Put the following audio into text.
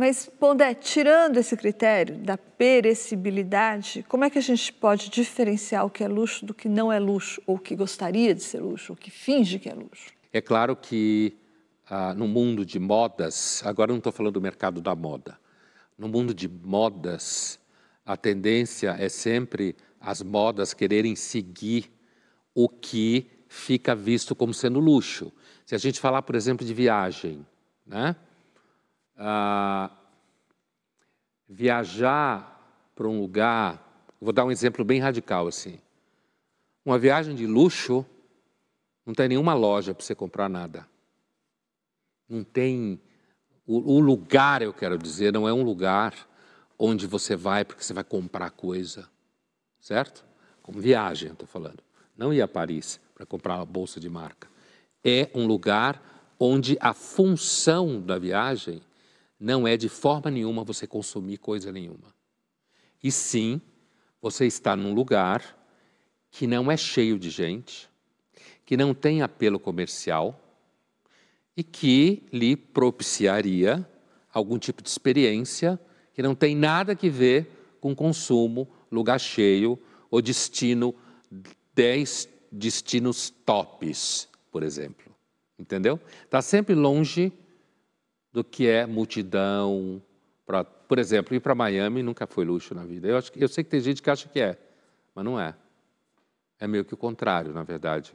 Mas, Pondé, tirando esse critério da perecibilidade, como é que a gente pode diferenciar o que é luxo do que não é luxo, ou que gostaria de ser luxo, ou que finge que é luxo? É claro que ah, no mundo de modas, agora não estou falando do mercado da moda, no mundo de modas, a tendência é sempre as modas quererem seguir o que fica visto como sendo luxo. Se a gente falar, por exemplo, de viagem, né? Ah, viajar para um lugar, vou dar um exemplo bem radical assim. Uma viagem de luxo não tem nenhuma loja para você comprar nada. Não tem o, o lugar, eu quero dizer, não é um lugar onde você vai porque você vai comprar coisa, certo? Como viagem, estou falando. Não ir a Paris para comprar uma bolsa de marca. É um lugar onde a função da viagem não é de forma nenhuma você consumir coisa nenhuma. E sim, você está num lugar que não é cheio de gente, que não tem apelo comercial e que lhe propiciaria algum tipo de experiência que não tem nada que ver com consumo, lugar cheio ou destino 10 destinos tops, por exemplo. Entendeu? Está sempre longe do que é multidão. Pra, por exemplo, ir para Miami nunca foi luxo na vida. Eu, acho, eu sei que tem gente que acha que é, mas não é. É meio que o contrário, na verdade.